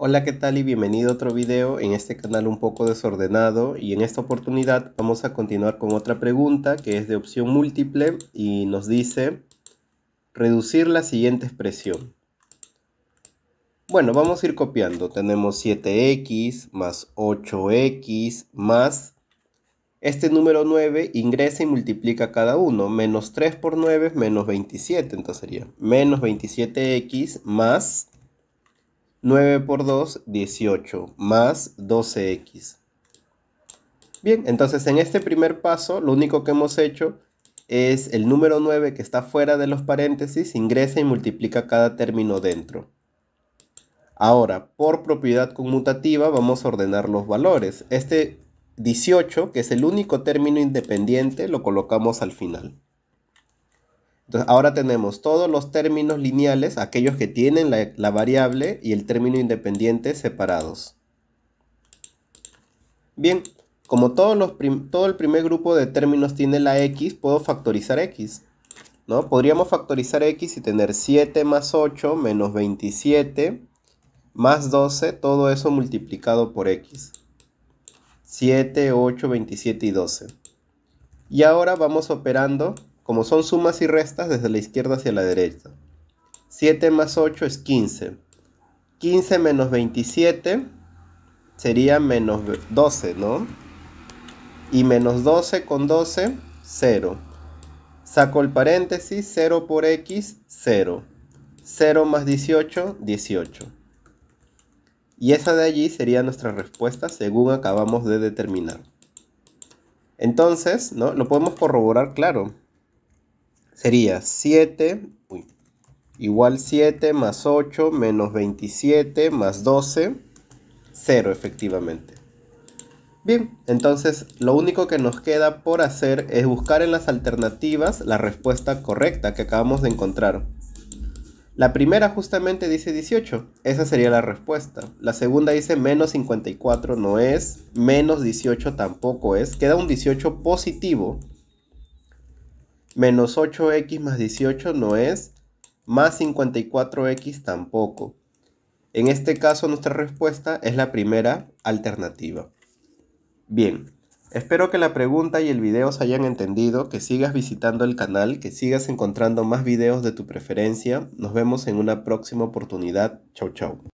Hola qué tal y bienvenido a otro video en este canal un poco desordenado y en esta oportunidad vamos a continuar con otra pregunta que es de opción múltiple y nos dice reducir la siguiente expresión. Bueno, vamos a ir copiando. Tenemos 7x más 8x más este número 9 ingresa y multiplica cada uno. Menos 3 por 9 es menos 27. Entonces sería menos 27x más 9 por 2, 18, más 12x. Bien, entonces en este primer paso lo único que hemos hecho es el número 9 que está fuera de los paréntesis, ingresa y multiplica cada término dentro. Ahora, por propiedad conmutativa vamos a ordenar los valores. Este 18, que es el único término independiente, lo colocamos al final. Entonces, ahora tenemos todos los términos lineales, aquellos que tienen la, variable y el término independiente separados. Bien, como todos los todo el primer grupo de términos tiene la x, puedo factorizar x. ¿no? Podríamos factorizar x y tener 7 más 8 menos 27 más 12, todo eso multiplicado por x. 7, 8, 27 y 12. Y ahora vamos operando como son sumas y restas desde la izquierda hacia la derecha. 7 más 8 es 15. 15 menos 27 sería menos 12, ¿no? Y menos 12 con 12, 0. Saco el paréntesis, 0 por x, 0. 0 más 18, 18. Y esa de allí sería nuestra respuesta según acabamos de determinar. Entonces, ¿no? Lo podemos corroborar, claro sería 7 igual 7 más 8 menos 27 más 12, 0 efectivamente. Bien, entonces lo único que nos queda por hacer es buscar en las alternativas la respuesta correcta que acabamos de encontrar. La primera justamente dice 18, esa sería la respuesta. La segunda dice menos 54 no es, menos 18 tampoco es, queda un 18 positivo Menos 8x más 18 no es, más 54x tampoco. En este caso nuestra respuesta es la primera alternativa. Bien, espero que la pregunta y el video se hayan entendido, que sigas visitando el canal, que sigas encontrando más videos de tu preferencia. Nos vemos en una próxima oportunidad. Chau chau.